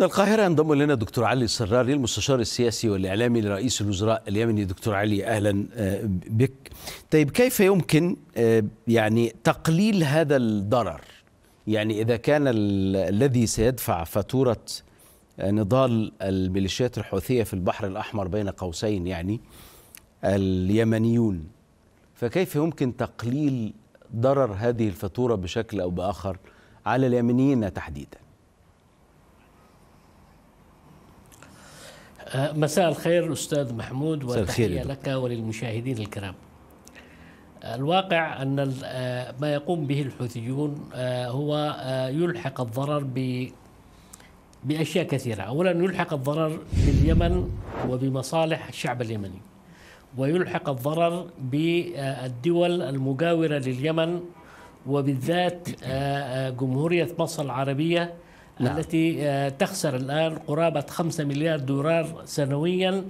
من القاهرة ينضم لنا الدكتور علي السراري المستشار السياسي والإعلامي لرئيس الوزراء اليمني دكتور علي أهلا آه، بك طيب كيف يمكن آه، يعني تقليل هذا الضرر يعني إذا كان الذي سيدفع فاتورة آه، نضال الميليشيات الحوثية في البحر الأحمر بين قوسين يعني اليمنيون فكيف يمكن تقليل ضرر هذه الفاتورة بشكل أو بآخر على اليمنيين تحديداً آه، مساء الخير أستاذ محمود وتحية لك وللمشاهدين الكرام آه، الواقع أن آه، ما يقوم به الحوثيون هو يلحق الضرر ب بأشياء كثيرة أولا يلحق الضرر باليمن وبمصالح الشعب اليمني ويلحق الضرر بالدول المجاورة لليمن وبالذات جمهورية مصر العربية نعم. التي آه، تخسر الآن قرابة 5 مليار دولار سنويا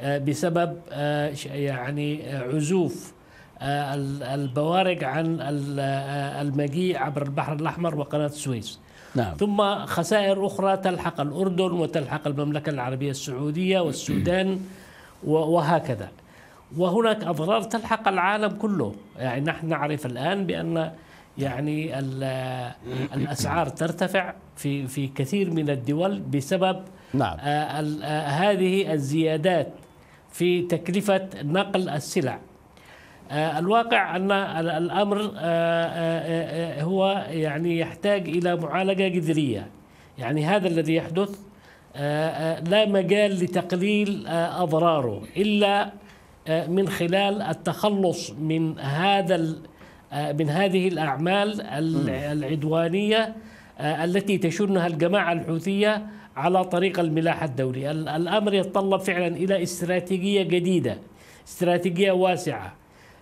آه، بسبب آه، يعني عزوف البوارق عن المجيء عبر البحر الأحمر وقناة السويس نعم. ثم خسائر أخرى تلحق الأردن وتلحق المملكة العربية السعودية والسودان وهكذا وهناك أضرار تلحق العالم كله يعني نحن نعرف الآن بأن يعني الاسعار ترتفع في في كثير من الدول بسبب نعم. آه، آه، هذه الزيادات في تكلفه نقل السلع آه، الواقع ان الامر هو يعني يحتاج الى معالجه جذريه يعني هذا الذي يحدث لا مجال لتقليل اضراره الا من خلال التخلص من هذا آه، من هذه الأعمال العدوانية آه، التي تشنها الجماعة الحوثية على طريق الملاح الدولي الأمر يتطلب فعلا إلى استراتيجية جديدة استراتيجية واسعة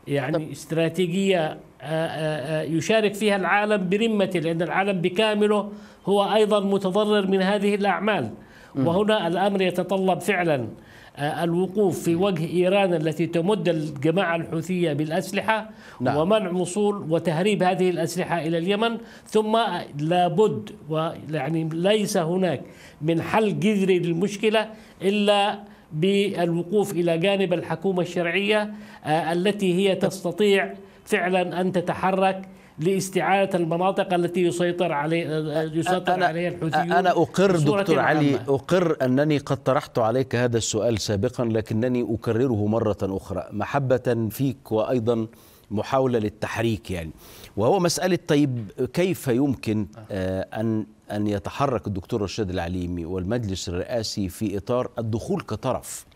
يعني استراتيجية آه، يشارك فيها العالم برمته لأن العالم بكامله هو أيضا متضرر من هذه الأعمال وهنا الأمر يتطلب فعلا آه، الوقوف في وجه إيران التي تمد الجماعة الحوثية بالأسلحة نعم. ومنع وصول وتهريب هذه الأسلحة إلى اليمن ثم لابد ويعني ليس هناك من حل جذري للمشكلة إلا بالوقوف إلى جانب الحكومة الشرعية آه، التي هي تستطيع فعلا أن تتحرك لاستعاده المناطق التي يسيطر عليه يسيطر أنا عليها الحوثيون انا اقر دكتور علي اقر انني قد طرحت عليك هذا السؤال سابقا لكنني اكرره مره اخرى محبه فيك وايضا محاوله للتحريك يعني وهو مساله طيب كيف يمكن آه، ان ان يتحرك الدكتور رشاد العليمي والمجلس الرئاسي في اطار الدخول كطرف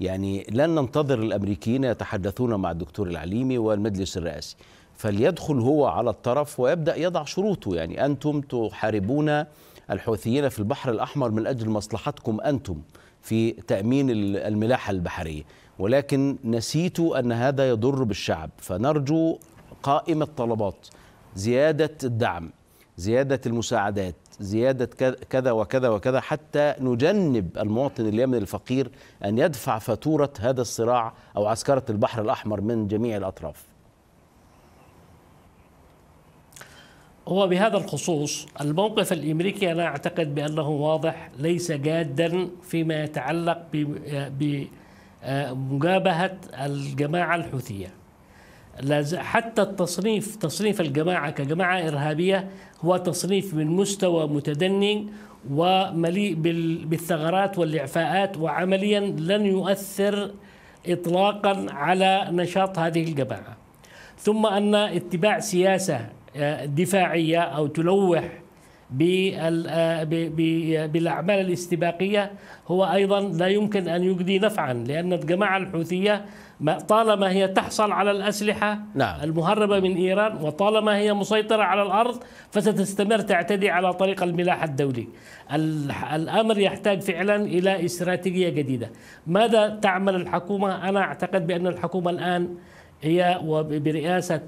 يعني لن ننتظر الامريكيين يتحدثون مع الدكتور العليمي والمجلس الرئاسي فليدخل هو على الطرف ويبدأ يضع شروطه يعني أنتم تحاربون الحوثيين في البحر الأحمر من أجل مصلحتكم أنتم في تأمين الملاحة البحرية ولكن نسيت أن هذا يضر بالشعب فنرجو قائمة طلبات زيادة الدعم زيادة المساعدات زيادة كذا وكذا وكذا حتى نجنب المواطن اليمني الفقير أن يدفع فاتورة هذا الصراع أو عسكرة البحر الأحمر من جميع الأطراف هو بهذا الخصوص الموقف الامريكي انا اعتقد بانه واضح ليس جادا فيما يتعلق بمجابهه الجماعه الحوثيه. حتى التصنيف تصنيف الجماعه كجماعه ارهابيه هو تصنيف من مستوى متدني ومليء بالثغرات والاعفاءات وعمليا لن يؤثر اطلاقا على نشاط هذه الجماعه. ثم ان اتباع سياسه دفاعيه او تلوح آه، بالاعمال الاستباقيه هو ايضا لا يمكن ان يجدي نفعا لان الجماعه الحوثيه طالما هي تحصل على الاسلحه نعم. المهربه من ايران وطالما هي مسيطره على الارض فستستمر تعتدي على طريق الملاحه الدولي. الامر يحتاج فعلا الى استراتيجيه جديده. ماذا تعمل الحكومه؟ انا اعتقد بان الحكومه الان هي وبرئاسة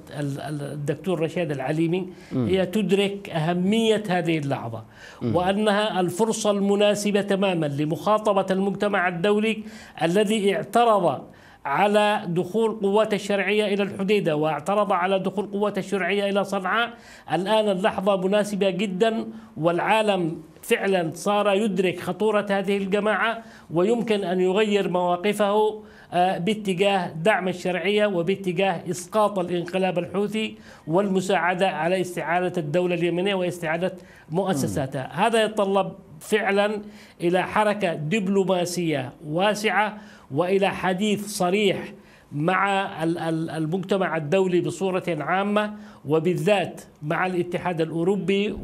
الدكتور رشيد العليمي هي تدرك أهمية هذه اللحظة وأنها الفرصة المناسبة تماما لمخاطبة المجتمع الدولي الذي اعترض على دخول قوات الشرعية إلى الحديدة واعترض على دخول قوات الشرعية إلى صنعاء الآن اللحظة مناسبة جدا والعالم فعلا صار يدرك خطورة هذه الجماعة ويمكن أن يغير مواقفه آه، باتجاه دعم الشرعية وباتجاه إسقاط الانقلاب الحوثي والمساعدة على استعادة الدولة اليمنية واستعادة مؤسساتها هذا يتطلب فعلا إلى حركة دبلوماسية واسعة وإلى حديث صريح مع المجتمع الدولي بصورة عامة وبالذات مع الاتحاد الأوروبي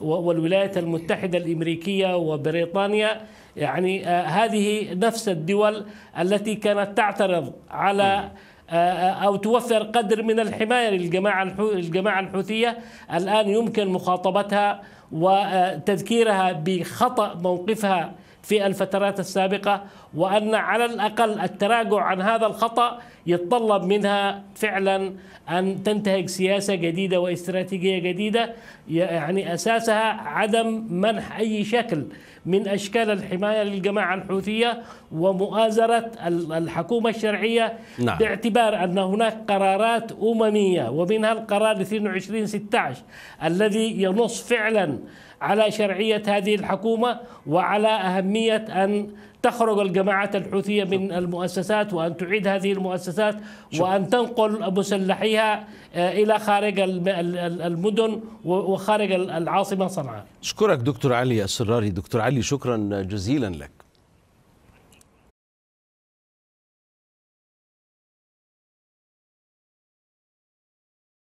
والولايات المتحدة الأمريكية وبريطانيا يعني آه، هذه نفس الدول التي كانت تعترض على آه، آه، أو توفر قدر من الحماية للجماعة الجماعة الحوثية الآن يمكن مخاطبتها وتذكيرها بخطأ موقفها في الفترات السابقة وأن على الأقل التراجع عن هذا الخطأ يتطلب منها فعلا أن تنتهج سياسة جديدة واستراتيجية جديدة يعني أساسها عدم منح أي شكل من أشكال الحماية للجماعة الحوثية ومؤازرة الحكومة الشرعية نعم. باعتبار أن هناك قرارات أممية ومنها القرار 2216 الذي ينص فعلا على شرعية هذه الحكومة وعلى أهمية أن تخرج الجماعات الحوثية من المؤسسات وأن تعيد هذه المؤسسات وأن تنقل مسلحيها آه، إلى خارج المدن وخارج العاصمة صنعاء شكرك دكتور علي السراري دكتور علي شكرا جزيلا لك